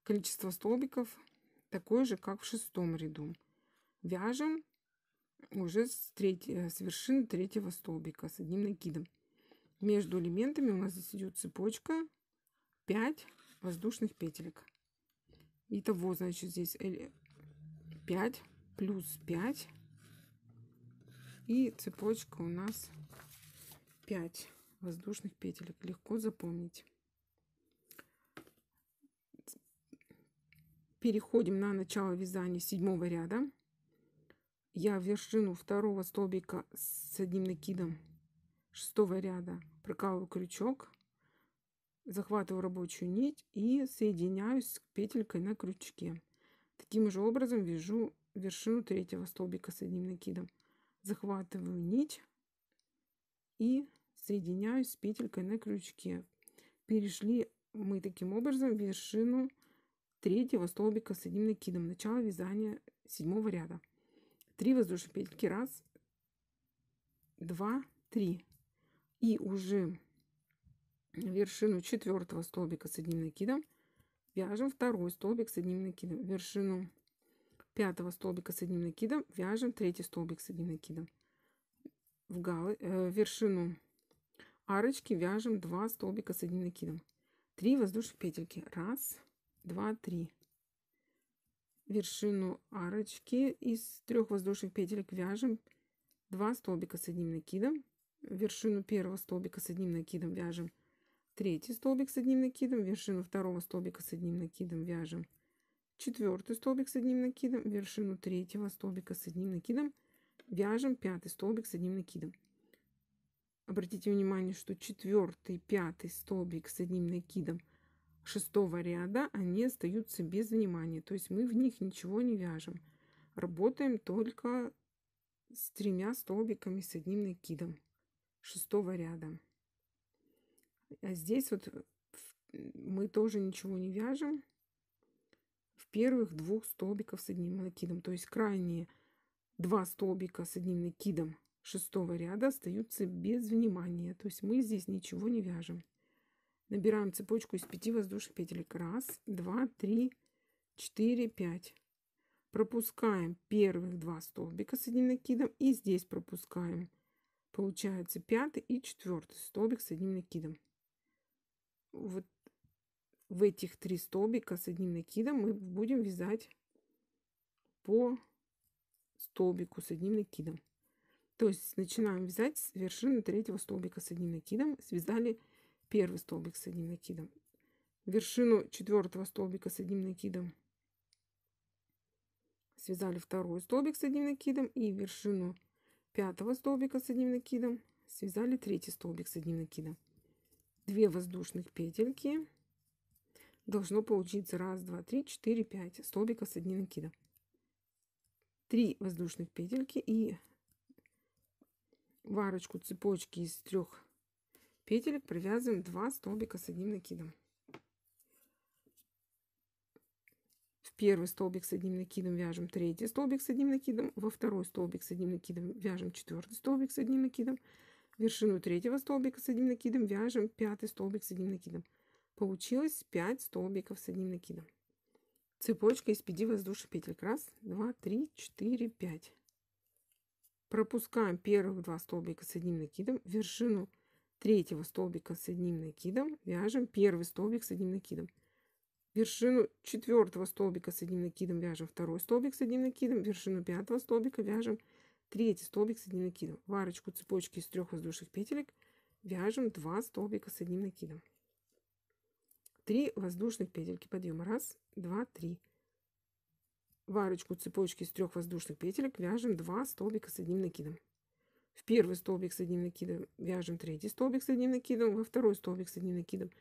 Speaker 1: количество столбиков такое же, как в шестом ряду. Вяжем уже с, третьей, э, с вершины третьего столбика с одним накидом. Между элементами у нас здесь идет цепочка 5 воздушных петелек. Итого, значит, здесь 5 плюс 5. И цепочка у нас 5 воздушных петелек. Легко запомнить. Переходим на начало вязания седьмого ряда. Я вершину второго столбика с одним накидом шестого ряда прокалываю крючок захватываю рабочую нить и соединяюсь с петелькой на крючке. Таким же образом вяжу вершину третьего столбика с одним накидом. Захватываю нить и соединяюсь с петелькой на крючке. Перешли мы таким образом вершину третьего столбика с одним накидом. Начало вязания седьмого ряда. Три воздушные петельки. Раз, два, три. И уже вершину четвертого столбика с одним накидом вяжем второй столбик с одним накидом вершину пятого столбика с одним накидом вяжем третий столбик с одним накидом в галы, э, вершину арочки вяжем 2 столбика с одним накидом 3 воздушных петельки 1 2 3 вершину арочки из трех воздушных петелек вяжем 2 столбика с одним накидом вершину первого столбика с одним накидом вяжем третий столбик с одним накидом, вершину второго столбика с одним накидом вяжем четвертый столбик с одним накидом, вершину третьего столбика с одним накидом, вяжем пятый столбик с одним накидом. Обратите внимание, что четвертый, пятый столбик с одним накидом шестого ряда, они остаются без внимания, то есть мы в них ничего не вяжем. Работаем только с тремя столбиками с одним накидом шестого ряда. А здесь вот мы тоже ничего не вяжем в первых двух столбиков с одним накидом. То есть крайние два столбика с одним накидом шестого ряда остаются без внимания. То есть мы здесь ничего не вяжем. Набираем цепочку из 5 воздушных петелек. Раз, два, три, четыре, пять. Пропускаем первых два столбика с одним накидом. И здесь пропускаем, получается, пятый и четвертый столбик с одним накидом вот в этих три столбика с одним накидом мы будем вязать по столбику с одним накидом. То есть начинаем вязать с вершины третьего столбика с одним накидом. Связали первый столбик с одним накидом. Вершину четвертого столбика с одним накидом связали второй столбик с одним накидом. И вершину пятого столбика с одним накидом связали третий столбик с одним накидом. 2 воздушных петельки. Должно получиться 1, 2, 3, 4, 5 столбиков с одним накидом. 3 воздушных петельки и в арочку цепочки из трех петелек провязываем 2 столбика с одним накидом. В первый столбик с одним накидом вяжем третий столбик с одним накидом, во второй столбик с одним накидом вяжем четвертый столбик с одним накидом, вершину третьего столбика с одним накидом вяжем пятый столбик с одним накидом. Получилось 5 столбиков с одним накидом. Цепочка из 5 воздушных петель. Раз, два, три, четыре, пять. Пропускаем первых два столбика с одним накидом, вершину третьего столбика с одним накидом, вяжем первый столбик с одним накидом. Вершину четвертого столбика с одним накидом вяжем второй столбик с одним накидом, вершину пятого столбика вяжем третий столбик с одним накидом. В арочку цепочки из трех воздушных петелек вяжем 2 столбика с одним накидом. 3 воздушных петельки подъема. Раз, два, три. В арочку цепочки из трех воздушных петелек вяжем 2 столбика с одним накидом. В первый столбик с одним накидом вяжем третий столбик с одним накидом, во второй столбик с одним накидом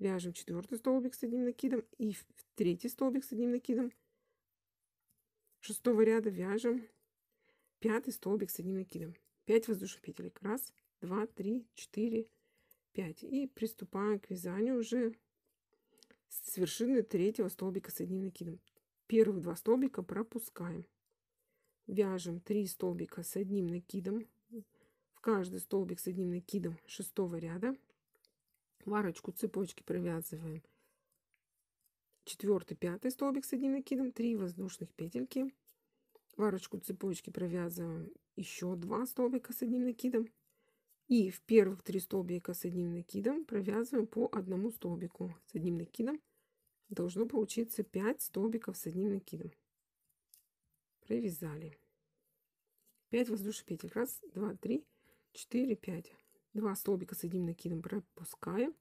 Speaker 1: вяжем четвертый столбик с одним накидом и в третий столбик с одним накидом шестого ряда вяжем пятый столбик с одним накидом. 5 воздушных петелек. Раз, два, три, четыре, пять. И приступаем к вязанию уже с вершины третьего столбика с одним накидом. Первых два столбика пропускаем. Вяжем 3 столбика с одним накидом. В каждый столбик с одним накидом шестого ряда. В арочку цепочки провязываем четвертый пятый столбик с одним накидом, 3 воздушных петельки Варочку цепочки провязываем еще два столбика с одним накидом. И в первых 3 столбика с одним накидом провязываем по одному столбику с одним накидом. Должно получиться 5 столбиков с одним накидом. Провязали. 5 воздушных петель. Раз, два, три, четыре, пять. Два столбика с одним накидом пропускаем.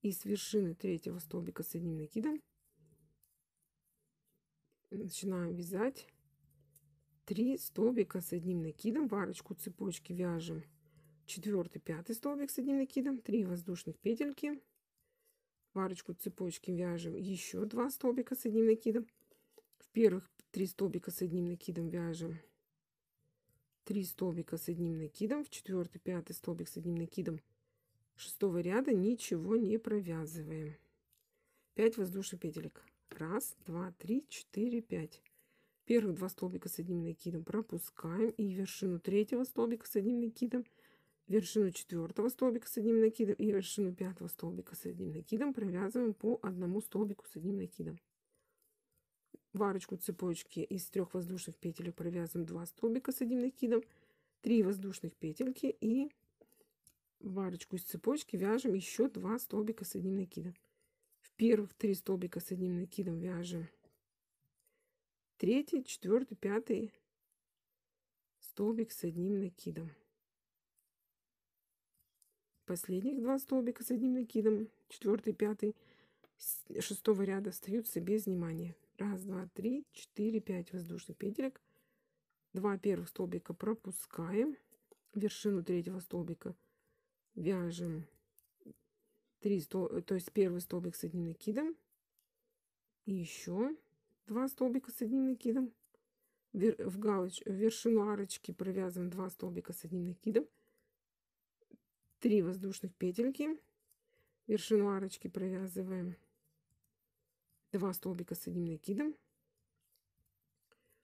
Speaker 1: И с вершины третьего столбика с одним накидом начинаем вязать 3 столбика с одним накидом, варочку цепочки вяжем 4, 5 столбик с одним накидом, 3 воздушных петельки, варочку цепочки вяжем еще 2 столбика с одним накидом, в первых 3 столбика с одним накидом вяжем 3 столбика с одним накидом, в 4, 5 столбик с одним накидом 6 ряда ничего не провязываем. 5 воздушных петелек. 1, 2, 3, 4, 5. Первых два столбика с одним накидом пропускаем. И вершину третьего столбика с одним накидом, вершину четвертого столбика с одним накидом и вершину пятого столбика с одним накидом провязываем по одному столбику с одним накидом. В арочку цепочки из трех воздушных петель провязываем 2 столбика с одним накидом, 3 воздушных петельки и в арочку из цепочки вяжем еще 2 столбика с одним накидом. В первых 3 столбика с одним накидом вяжем третий, четвертый, пятый столбик с одним накидом. Последних два столбика с одним накидом, четвертый, пятый, шестого ряда остаются без внимания. Раз, два, три, четыре, пять воздушных петелек. Два первых столбика пропускаем. Вершину третьего столбика вяжем 3 стол... Э, то есть первый столбик с одним накидом. И еще два столбика с одним накидом. В, галоч, в вершину арочки провязываем 2 столбика с одним накидом. 3 воздушных петельки. Вершину арочки провязываем 2 столбика с одним накидом.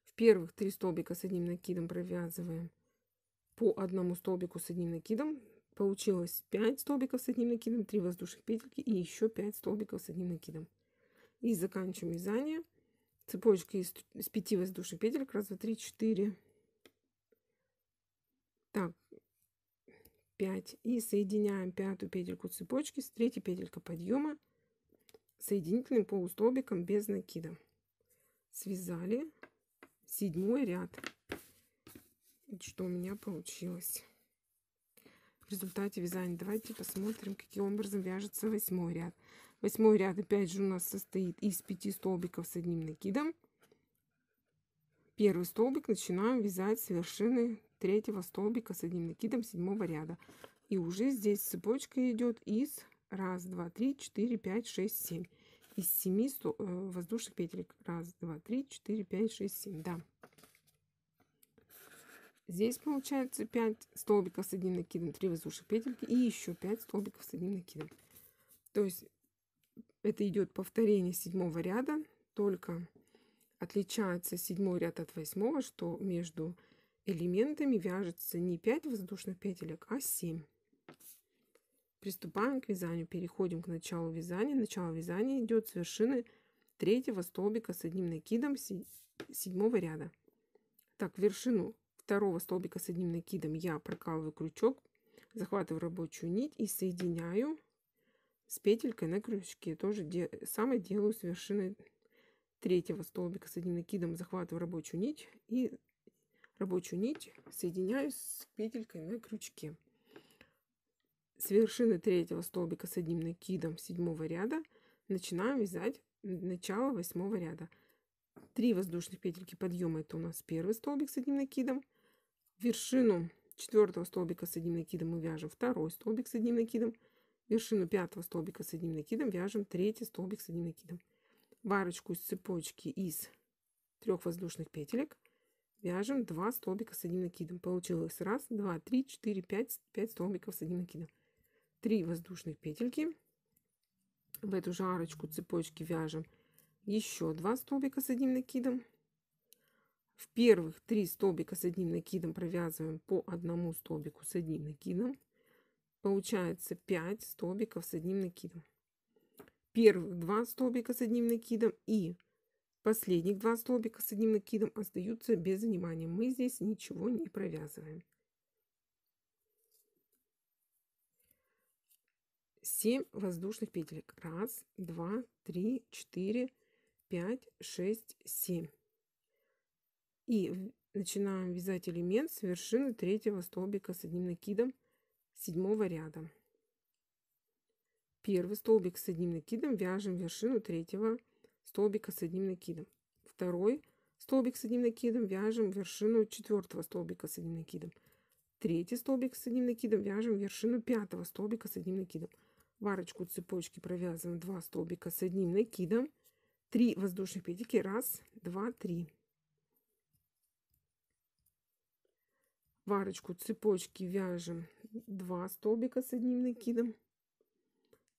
Speaker 1: В первых 3 столбика с одним накидом провязываем по одному столбику с одним накидом. Получилось 5 столбиков с одним накидом, 3 воздушных петельки и еще 5 столбиков с одним накидом. И заканчиваем вязание цепочки из, из 5 воздушных петель, раз, два, три, четыре. Так, пять. И соединяем пятую петельку цепочки с третьей петелькой подъема соединительным полустолбиком без накида. Связали седьмой ряд. что у меня получилось? В результате вязания давайте посмотрим, каким образом вяжется восьмой ряд. Восьмой ряд опять же у нас состоит из 5 столбиков с одним накидом. Первый столбик начинаем вязать с вершины третьего столбика с одним накидом седьмого ряда. И уже здесь цепочка идет из 1, 2, 3, 4, 5, 6, 7. Из 7 сто... Э, воздушных петелек. 1, 2, 3, 4, 5, 6, 7. Да. Здесь получается 5 столбиков с одним накидом, 3 воздушных петельки и еще 5 столбиков с одним накидом. То есть это идет повторение седьмого ряда, только отличается седьмой ряд от восьмого, что между элементами вяжется не 5 воздушных петелек, а 7. Приступаем к вязанию. Переходим к началу вязания. Начало вязания идет с вершины третьего столбика с одним накидом седьмого ряда. Так, вершину второго столбика с одним накидом я прокалываю крючок, захватываю рабочую нить и соединяю с петелькой на крючке. Тоже де самое делаю с вершины третьего столбика с одним накидом захватываю рабочую нить и рабочую нить соединяю с петелькой на крючке. С вершины третьего столбика с одним накидом седьмого ряда начинаем вязать начало восьмого ряда. три воздушных петельки подъема это у нас первый столбик с одним накидом. Вершину четвертого столбика с одним накидом мы вяжем второй столбик с одним накидом вершину пятого столбика с одним накидом вяжем третий столбик с одним накидом. Барочку из цепочки из трех воздушных петелек вяжем 2 столбика с одним накидом. Получилось 1, 2, 3, 4, 5, 5 столбиков с одним накидом. 3 воздушных петельки. В эту же арочку цепочки вяжем еще 2 столбика с одним накидом. В первых 3 столбика с одним накидом провязываем по одному столбику с одним накидом. Получается 5 столбиков с одним накидом. Первых 2 столбика с одним накидом и последних 2 столбика с одним накидом остаются без внимания. Мы здесь ничего не провязываем. 7 воздушных петелек. 1, 2, 3, 4, 5, 6, 7. И начинаем вязать элемент с вершины третьего столбика с одним накидом седьмого ряда. Первый столбик с одним накидом вяжем вершину третьего столбика с одним накидом. Второй столбик с одним накидом вяжем вершину четвертого столбика с одним накидом. Третий столбик с одним накидом вяжем вершину пятого столбика с одним накидом. В арочку цепочки провязываем 2 столбика с одним накидом, 3 воздушных петельки, 1, 2, 3. варочку цепочки вяжем 2 столбика с одним накидом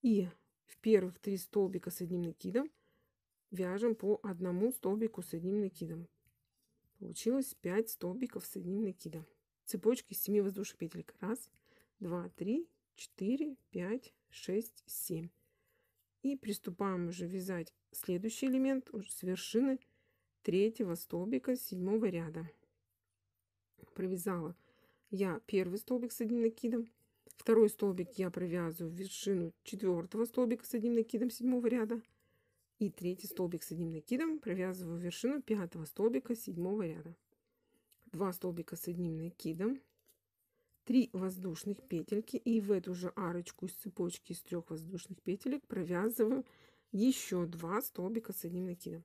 Speaker 1: и в первых 3 столбика с одним накидом вяжем по одному столбику с одним накидом получилось 5 столбиков с одним накидом цепочки из 7 воздушных петель: 1 2 3 4 5 6 7 и приступаем уже вязать следующий элемент уже с вершины третьего столбика седьмого ряда провязала я первый столбик с одним накидом, второй столбик я провязываю вершину четвертого столбика с одним накидом седьмого ряда и третий столбик с одним накидом провязываю вершину пятого столбика седьмого ряда. Два столбика с одним накидом, три воздушных петельки и в эту же арочку из цепочки из трех воздушных петелек провязываю еще два столбика с одним накидом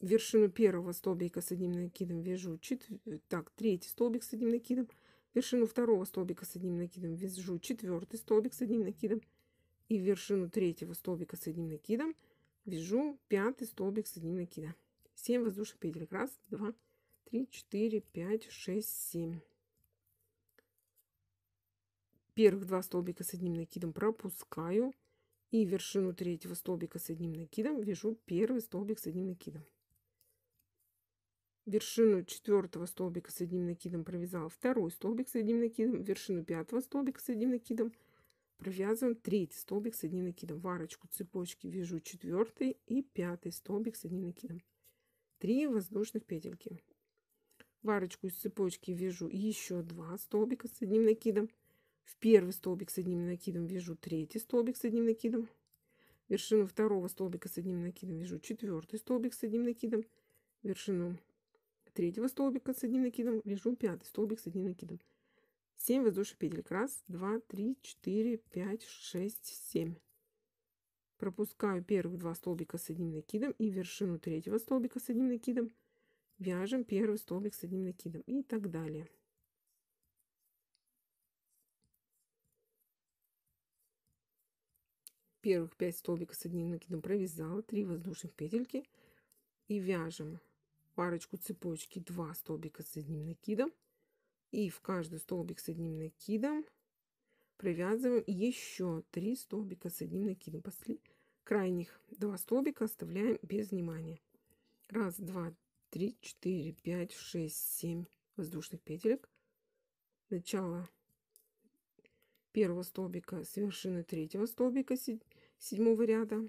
Speaker 1: вершину первого столбика с одним накидом вяжу чет... Э, так, третий столбик с одним накидом, вершину второго столбика с одним накидом вяжу четвертый столбик с одним накидом и вершину третьего столбика с одним накидом вяжу пятый столбик с одним накидом. 7 воздушных петель. Раз, два, три, четыре, пять, шесть, семь. Первых два столбика с одним накидом пропускаю и вершину третьего столбика с одним накидом вяжу первый столбик с одним накидом вершину четвертого столбика с одним накидом провязала второй столбик с одним накидом, вершину пятого столбика с одним накидом провязываем третий столбик с одним накидом. варочку цепочки вяжу четвертый и пятый столбик с одним накидом. три воздушных петельки. варочку из цепочки вяжу еще два столбика с одним накидом. В первый столбик с одним накидом вяжу третий столбик с одним накидом. Вершину второго столбика с одним накидом вяжу четвертый столбик с одним накидом. Вершину третьего столбика с одним накидом вяжу пятый столбик с одним накидом. 7 воздушных петель Раз, два, три, четыре, пять, шесть, семь. Пропускаю первых два столбика с одним накидом и вершину третьего столбика с одним накидом. Вяжем первый столбик с одним накидом и так далее. Первых 5 столбиков с одним накидом провязала 3 воздушных петельки и вяжем парочку цепочки 2 столбика с одним накидом и в каждый столбик с одним накидом провязываем еще 3 столбика с одним накидом после крайних 2 столбика оставляем без внимания 1 2 3 4 5 6 7 воздушных петелек начало первого столбика с вершины третьего столбика седьмого ряда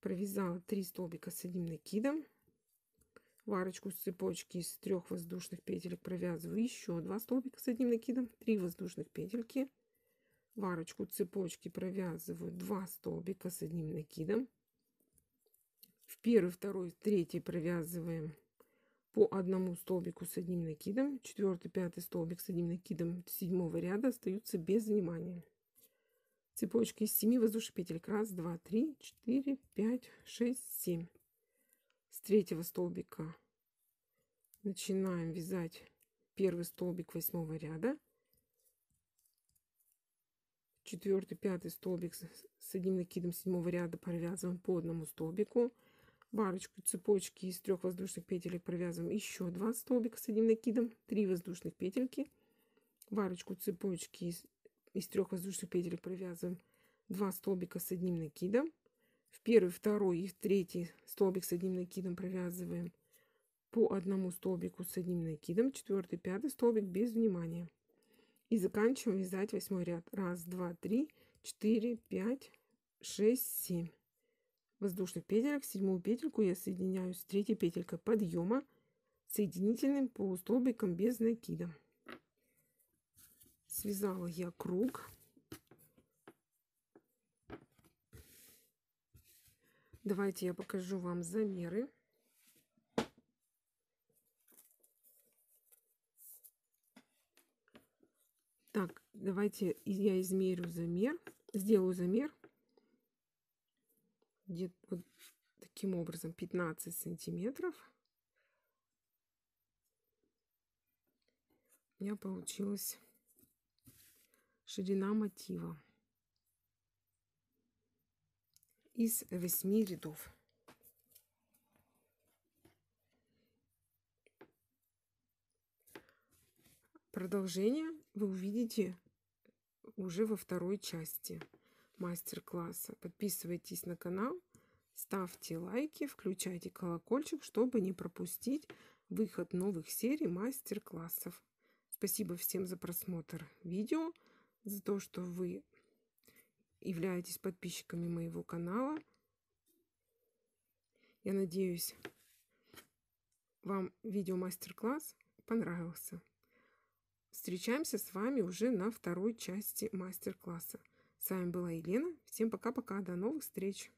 Speaker 1: провязала 3 столбика с одним накидом Варочку с цепочки из трех воздушных петелек провязываю еще два столбика с одним накидом, три воздушных петельки. Варочку цепочки провязываю два столбика с одним накидом. В первый, второй, третий провязываем по одному столбику с одним накидом. Четвертый, пятый столбик с одним накидом седьмого ряда остаются без внимания цепочка из 7 воздушных петель. Раз, два, три, четыре, пять, шесть, семь с третьего столбика начинаем вязать первый столбик восьмого ряда четвертый пятый столбик с одним накидом седьмого ряда провязываем по одному столбику барочку цепочки из трех воздушных петелек провязываем еще два столбика с одним накидом 3 воздушных петельки барочку цепочки из, из трех воздушных петель провязываем 2 столбика с одним накидом в первый, второй и в третий столбик с одним накидом провязываем по одному столбику с одним накидом, четвертый, пятый столбик без внимания. И заканчиваем вязать восьмой ряд. Раз, два, три, четыре, пять, шесть, семь воздушных петелек. Седьмую петельку я соединяю с третьей петелькой подъема соединительным по полустолбиком без накида. Связала я круг. Давайте я покажу вам замеры. Так, давайте я измерю замер, сделаю замер. Где, вот таким образом 15 сантиметров. У меня получилась ширина мотива. из восьми рядов. Продолжение вы увидите уже во второй части мастер-класса. Подписывайтесь на канал, ставьте лайки, включайте колокольчик, чтобы не пропустить выход новых серий мастер-классов. Спасибо всем за просмотр видео, за то, что вы являетесь подписчиками моего канала. Я надеюсь, вам видео мастер-класс понравился. Встречаемся с вами уже на второй части мастер-класса. С вами была Елена. Всем пока-пока. До новых встреч.